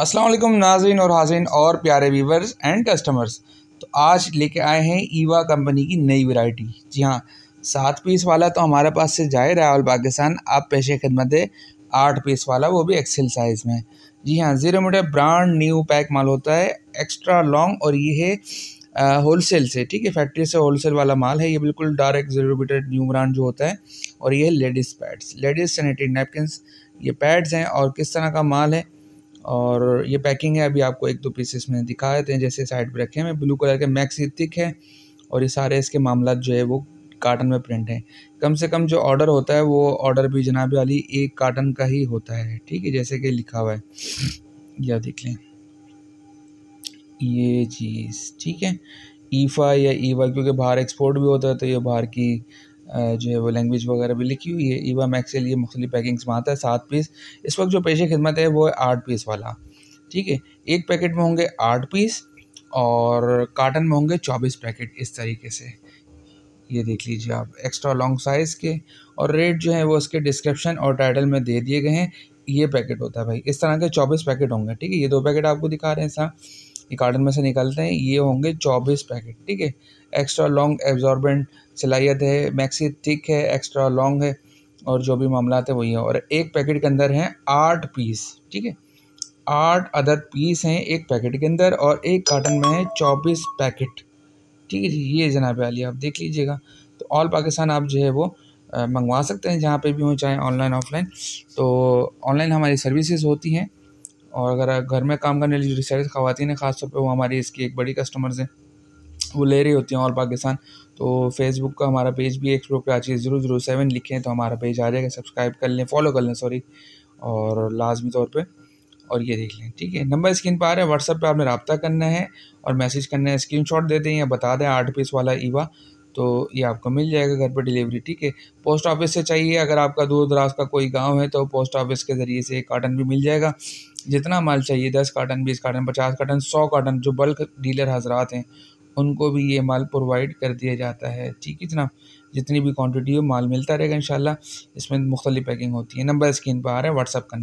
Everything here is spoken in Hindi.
अस्सलाम वालेकुम नाजरीन और हाजिन और प्यारे व्यूवर्स एंड कस्टमर्स तो आज लेके आए हैं ईवा कंपनी की नई वैरायटी जी हाँ सात पीस वाला तो हमारे पास से जाहिर है पाकिस्तान आप पेश खिदमत है आठ पीस वाला वो भी एक्सेल साइज़ में जी हाँ zero meter brand new pack माल होता है एक्स्ट्रा लॉन्ग और ये है होल सेल से ठीक है फैक्ट्री से होल सेल वाला माल है ये बिल्कुल direct zero meter new brand जो होता है और ये है ladies pads ladies sanitary napkin ये पैड्स हैं और किस तरह का माल है और ये पैकिंग है अभी आपको एक दो पीसेस में दिखा देते हैं जैसे साइड पर रखे हैं ब्लू कलर के मैक्स थिक है और ये सारे इसके मामला जो है वो कार्टन में प्रिंट हैं कम से कम जो ऑर्डर होता है वो ऑर्डर भी जनाब अली एक कार्टन का ही होता है ठीक है जैसे कि लिखा हुआ है या देख लें ये चीज़ ठीक है ईफा e या ईवा e क्योंकि बाहर एक्सपोर्ट भी होता है तो ये बाहर की जो है वो लैंग्वेज वगैरह भी लिखी हुई है ईवा मैक्स के लिए मुख्तलि पैकिंग्स में आता है सात पीस इस वक्त जो पेश खिदमत है वो है आठ पीस वाला ठीक है एक पैकेट में होंगे आठ पीस और कार्टन में होंगे चौबीस पैकेट इस तरीके से ये देख लीजिए आप एक्स्ट्रा लॉन्ग साइज़ के और रेट जो है वो इसके डिस्क्रिप्शन और टाइटल में दे दिए गए हैं ये पैकेट होता है भाई इस तरह के चौबीस पैकेट होंगे ठीक है ये दो पैकेट आपको दिखा रहे हैं साहब ये कार्टन में से निकलते हैं ये होंगे चौबीस पैकेट ठीक है एक्स्ट्रा लॉन्ग एब्जॉर्बेंट सिलाईत है मैक्सी थिक है एक्स्ट्रा लॉन्ग है और जो भी मामला है वही है और एक पैकेट के अंदर हैं आठ पीस ठीक है आठ अदद पीस हैं एक पैकेट के अंदर और एक कार्टन में है चौबीस पैकेट ठीक है जी ये जनाब आलिया आप देख लीजिएगा तो ऑल पाकिस्तान आप जो है वो मंगवा सकते हैं जहाँ पे भी हों चाहे ऑनलाइन ऑफलाइन तो ऑनलाइन हमारी सर्विसेज होती हैं और अगर घर में काम करने वाली रिसर्च खातन है ख़ासतौर पर वो हमारी इसकी एक बड़ी कस्टमर्स हैं वो ले रही होती हैं और पाकिस्तान तो फेसबुक का हमारा पेज भी एक्सप्लोर आ चाहिए ज़ीरो ज़ीरो सेवन लिखें तो हमारा पेज आ जाएगा सब्सक्राइब कर लें फॉलो कर लें सॉरी और लाजमी तौर पर और ये देख लें ठीक है नंबर स्क्रीन पर आ रहा है व्हाट्सअप पर आपने रबता करना है और मैसेज करना है स्क्रीन शॉट दे दें या बता दें आठ पीस वाला ईवा तो ये आपको मिल जाएगा घर पर डिलीवरी ठीक है पोस्ट ऑफिस से चाहिए अगर आपका दूर दराज का कोई गाँव है तो पोस्ट ऑफिस के ज़रिए से कार्टन भी मिल जाएगा जितना माल चाहिए दस कार्टन बीस कार्टन पचास कार्टन सौ कार्टन जो बल्क डीलर हजरात हैं उनको भी ये माल प्रोवाइड कर दिया जाता है ठीक है जना जितनी भी क्वान्टिटी हो माल मिलता रहेगा इन इसमें मुख्तलि पैकिंग होती है नंबर स्क्रीन पर आ रहा है व्हाट्सअप का